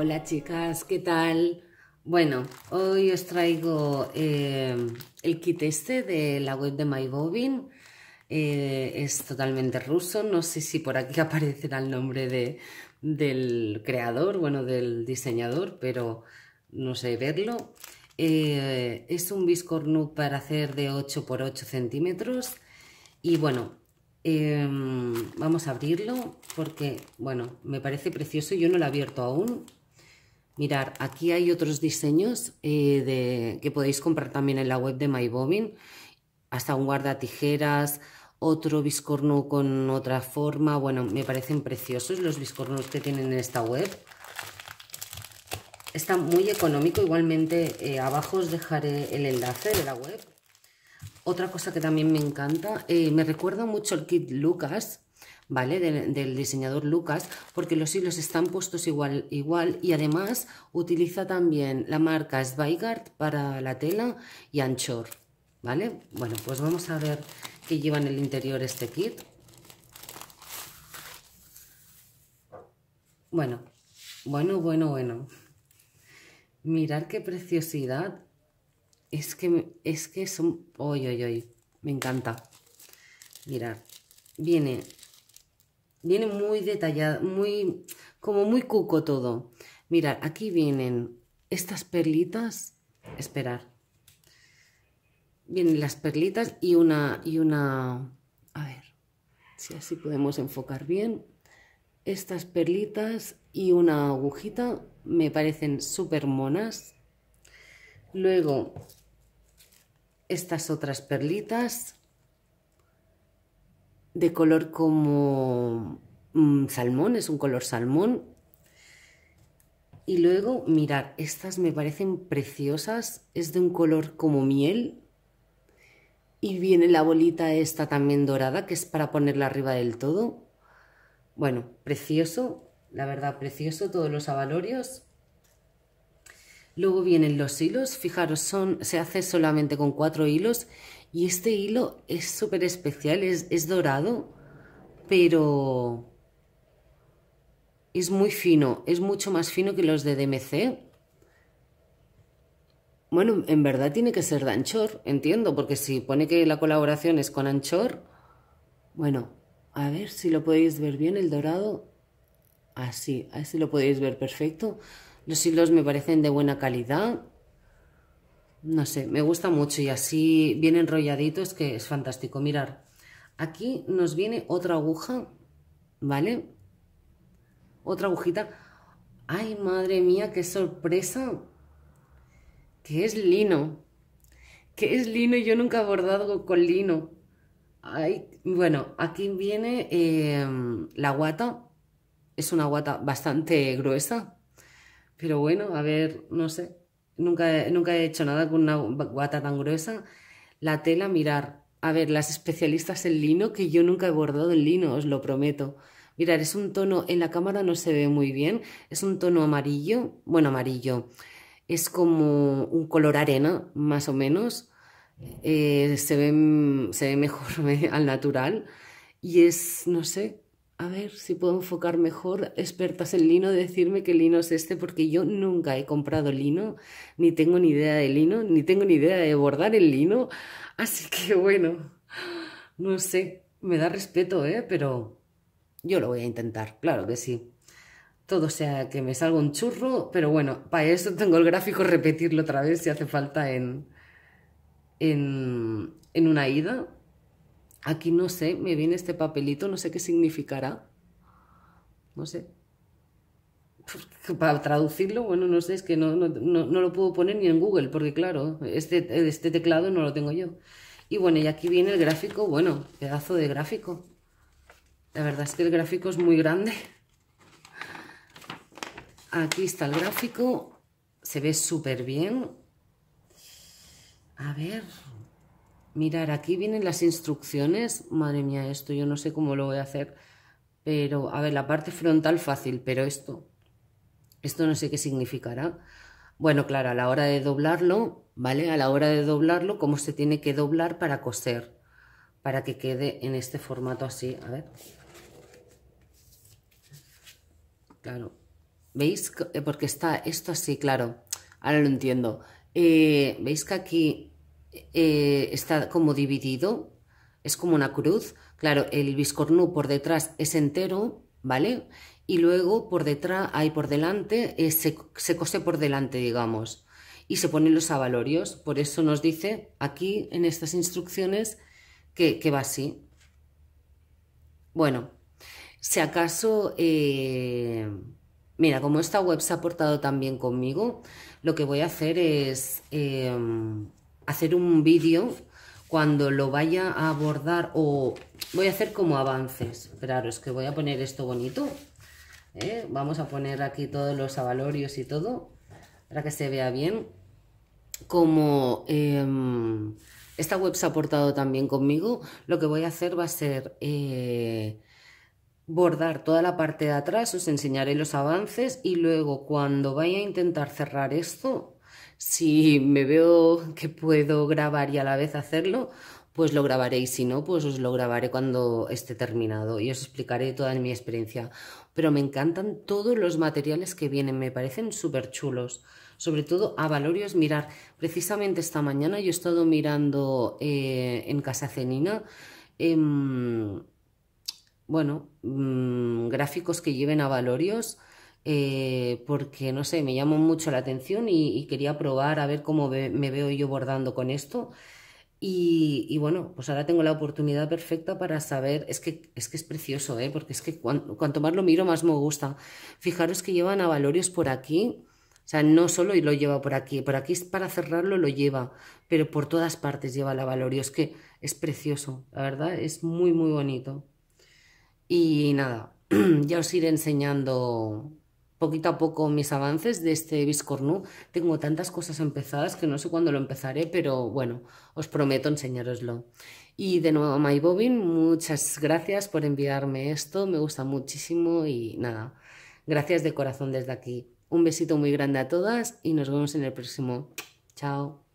Hola chicas, ¿qué tal? Bueno, hoy os traigo eh, el kit este de la web de MyBobin. Eh, es totalmente ruso, no sé si por aquí aparecerá el nombre del creador, bueno, del diseñador, pero no sé verlo. Eh, es un biscornu para hacer de 8 por 8 centímetros y bueno, em, vamos a abrirlo porque, bueno, me parece precioso, yo no lo he abierto aún, Mirar, aquí hay otros diseños eh, que podéis comprar también en la web de MyBomin. Hasta un guardatijeras, otro biscorno con otra forma. Bueno, me parecen preciosos los biscornos que tienen en esta web. Está muy económico. Igualmente, eh, abajo os dejaré el enlace de la web. Otra cosa que también me encanta, eh, me recuerda mucho el kit Lucas, ¿vale? Del, diseñador Lucas, porque los hilos están puestos igual, igual y además utiliza también la marca svigard para la tela y Anchor, ¿vale? Bueno, pues vamos a ver qué lleva en el interior este kit. Bueno, bueno, bueno, bueno. Mirad qué preciosidad. Es que, es que son... ¡Oy, oy, oy! Me encanta. Mirad. Viene Viene muy detallada, muy, como muy cuco todo. Mirad, aquí vienen estas perlitas. Esperar. Vienen las perlitas y una, y una, a ver, si así podemos enfocar bien. Estas perlitas y una agujita me parecen súper monas. Luego, estas otras perlitas de color como mm, salmón, es un color salmón. Y luego, mirar, estas me parecen preciosas, es de un color como miel. Y viene la bolita esta también dorada, que es para ponerla arriba del todo. Bueno, precioso, la verdad, precioso, todos los avalorios. Luego vienen los hilos, fijaros, son, se hace solamente con cuatro hilos y este hilo es súper especial, es, dorado, pero es muy fino, es mucho más fino que los de DMC. Bueno, en verdad tiene que ser de Anchor, entiendo, porque si pone que la colaboración es con Anchor, bueno, a ver si lo podéis ver bien, el dorado, así, ah, así lo podéis ver perfecto. Los hilos me parecen de buena calidad, no sé, me gusta mucho y así bien enrolladito es que es fantástico. Mirar, aquí nos viene otra aguja, ¿vale? Otra agujita. ¡Ay, madre mía, qué sorpresa! Que es lino. Que es lino y yo nunca he bordado con lino. Ay, bueno, aquí viene em, la guata. Es una guata bastante gruesa. Pero bueno, a ver, no sé, nunca, nunca he hecho nada con una guata tan gruesa. La tela, mirar. A ver, las especialistas en lino, que yo nunca he bordado en lino, os lo prometo. Mirar, es un tono, en la cámara no se ve muy bien, es un tono amarillo, bueno, amarillo, es como un color arena, más o menos, eh, se, ve, se ve mejor al natural y es, no sé, a ver si puedo enfocar mejor expertas en lino, decirme qué lino es este, porque yo nunca he comprado lino, ni tengo ni idea de lino, ni tengo ni idea de bordar el lino. Así que bueno, no sé, me da respeto, ¿eh? pero yo lo voy a intentar, claro que sí. Todo sea que me salga un churro, pero bueno, para eso tengo el gráfico, repetirlo otra vez si hace falta en, en una ida Aquí no sé, me viene este papelito, no sé qué significará. No sé. Para traducirlo, bueno, no sé, es que no, lo puedo poner ni en Google, porque claro, este, este teclado no lo tengo yo. Y bueno, y aquí viene el gráfico, bueno, pedazo de gráfico. La verdad es que el gráfico es muy grande. Aquí está el gráfico, se ve súper bien. A ver, Mirar, aquí vienen las instrucciones. Madre mía, esto yo no sé cómo lo voy a hacer. Pero, a ver, la parte frontal fácil, pero esto, esto no sé qué significará. Bueno, claro, a la hora de doblarlo, ¿vale? A la hora de doblarlo, cómo se tiene que doblar para coser, para que quede en este formato así, a ver. Claro, ¿veis? Porque está esto así, claro, ahora lo entiendo. Eh, ¿Veis que aquí eh, está como dividido, es como una cruz. Claro, el biscornú por detrás es entero, ¿vale? Y luego por detrás, hay por delante, eh, se, cose por delante, digamos, y se ponen los avalorios Por eso nos dice aquí en estas instrucciones que, va así. Bueno, si acaso, eh, mira, como esta web se ha portado tan bien conmigo, lo que voy a hacer es hacer un vídeo cuando lo vaya a abordar o voy a hacer como avances. Esperaros que voy a poner esto bonito. ¿eh? Vamos a poner aquí todos los avalorios y todo para que se vea bien. Como em, esta web se ha portado también conmigo, lo que voy a hacer va a ser... Eh, bordar toda la parte de atrás, os enseñaré los avances y luego cuando vaya a intentar cerrar esto, si me veo que puedo grabar y a la vez hacerlo, pues lo grabaré y si no, pues os lo grabaré cuando esté terminado y os explicaré toda mi experiencia. Pero me encantan todos los materiales que vienen, me parecen súper chulos. Sobre todo a Valorios, mirar, precisamente esta mañana yo he estado mirando eh, en Casa Cenina, em, bueno, mm, gráficos que lleven a Valorios eh, porque no sé, me llamó mucho la atención y, quería probar a ver cómo me, veo yo bordando con esto. Y, bueno, pues ahora tengo la oportunidad perfecta para saber, es que es, que es precioso, ¿eh? porque es que cuanto, más lo miro, más me gusta. Fijaros que llevan avalorios por aquí, o sea, no solo y lo lleva por aquí, por aquí es para cerrarlo lo lleva, pero por todas partes lleva el avalorio, es que es precioso, la verdad, es muy, muy bonito. Y nada, ya os iré enseñando poquito a poco mis avances de este biscornu Tengo tantas cosas empezadas que no sé cuándo lo empezaré, pero bueno, os prometo enseñároslo. Y de nuevo, MyBobin, muchas gracias por enviarme esto, me gusta muchísimo y nada, gracias de corazón desde aquí. Un besito muy grande a todas y nos vemos en el próximo. Chao.